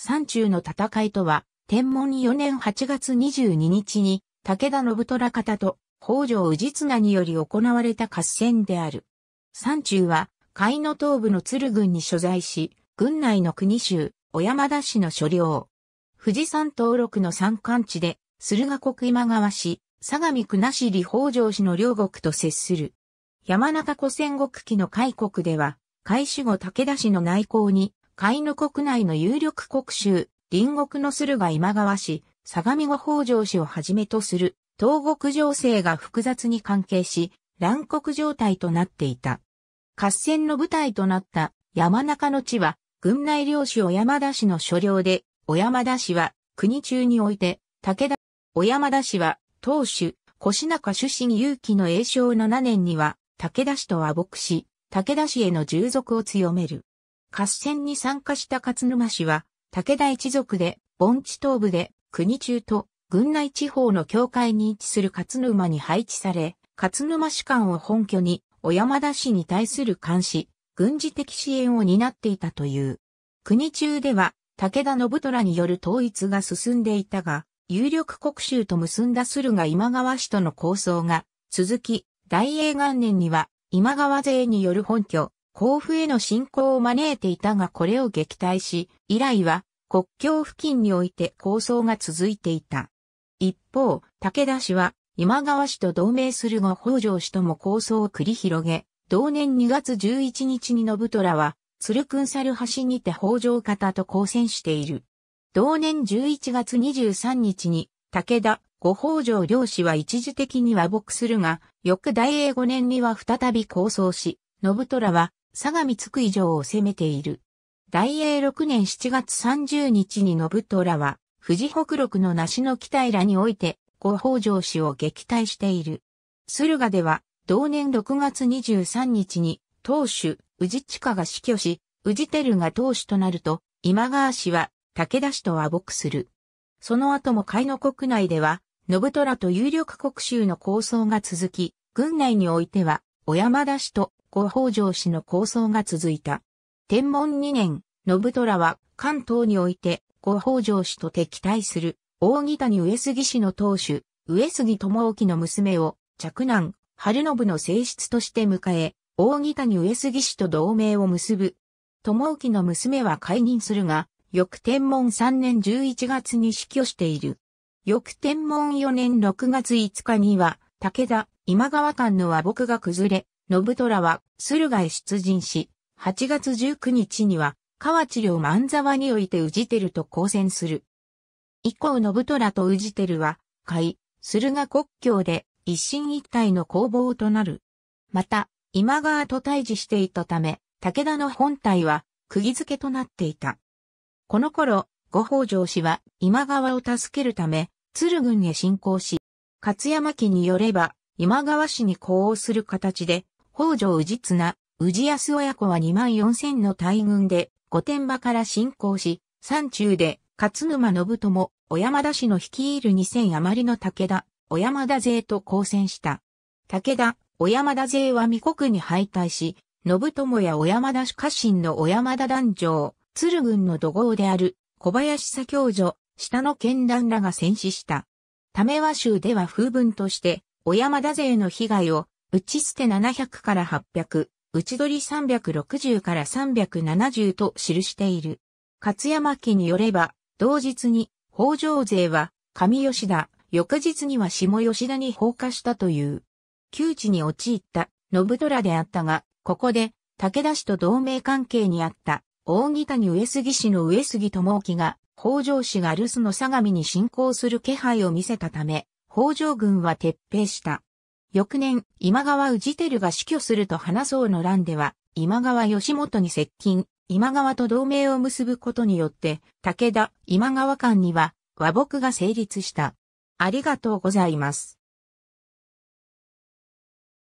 山中の戦いとは、天文4年8月22日に、武田信虎方と北条氏綱により行われた合戦である。山中は、甲斐の東部の鶴郡に所在し、郡内の国州、小山田市の所領。富士山登録の山間地で、駿河国今川市、相模国市里北条市の両国と接する。山中古戦国期の開国では、開守後武田氏の内向に、海の国内の有力国衆、隣国の駿河今川市、相模湖北条市をはじめとする、東国情勢が複雑に関係し、乱国状態となっていた。合戦の舞台となった山中の地は、軍内領主小山田氏の所領で、小山田氏は国中において、武田、小山田氏は当主、越中出身勇気の永の7年には、武田氏と和睦し、武田氏への従属を強める。合戦に参加した勝沼氏は、武田一族で、盆地東部で、国中と、郡内地方の境界に位置する勝沼に配置され、勝沼士官を本拠に、小山田氏に対する監視、軍事的支援を担っていたという。国中では、武田信虎による統一が進んでいたが、有力国衆と結んだ駿河今川氏との構想が続き、大英元年には今川勢による本拠、甲府への侵攻を招いていたがこれを撃退し、以来は国境付近において構想が続いていた。一方、武田氏は今川氏と同盟する後北条氏とも構想を繰り広げ、同年2月11日に信虎は、鶴くん猿橋にて北条方と交戦している。同年11月23日に、武田、ご北条両氏は一時的に和睦するが、翌大英5年には再び構想し、信虎は相模津久井城を攻めている。大英6年7月30日に信虎は、富士北陸の梨の北平において、後北条氏を撃退している。駿河では、同年6月23日に、当主、宇治地下が死去し、宇治照が当主となると、今川氏は、武田氏と和睦する。その後も海の国内では、信虎と有力国衆の構想が続き、軍内においては、小山田氏と後北条氏の構想が続いた。天文2年、信虎は関東において後北条氏と敵対する大木谷上杉氏の当主、上杉智興の娘を嫡男、春信の正室として迎え、大木谷上杉氏と同盟を結ぶ。智興の娘は解任するが、翌天文3年11月に死去している。翌天文4年6月5日には、武田、今川間の和睦が崩れ、信虎は駿河へ出陣し、8月19日には河内領万沢において宇テルと交戦する。以降信虎と宇テルは、海、駿河国境で一進一退の攻防となる。また、今川と対峙していたため、武田の本体は、釘付けとなっていた。この頃、五北条氏は今川を助けるため、鶴軍へ進攻し、勝山家によれば、今川氏に呼応する形で、北条氏綱、氏康親子は2万4000の大軍で、御殿場から進攻し、山中で、勝沼信友、小山田氏の率いる2000余りの武田、小山田勢と交戦した。武田、小山田勢は未国に敗退し、信友や小山田氏家臣の小山田団長、鶴軍の土豪である小林左教女、下の剣団らが戦死した。め和州では風文として、小山田勢の被害を打ち捨て700から800、打ち取り360から370と記している。勝山家によれば、同日に北条勢は上吉田、翌日には下吉田に放火したという。窮地に陥った信虎であったが、ここで武田氏と同盟関係にあった大木谷上杉氏の上杉智明が北条氏が留守の相模に侵攻する気配を見せたため、北条軍は撤兵した。翌年、今川氏輝が死去すると花うの乱では、今川義元に接近、今川と同盟を結ぶことによって、武田、今川間には和睦が成立した。ありがとうございます。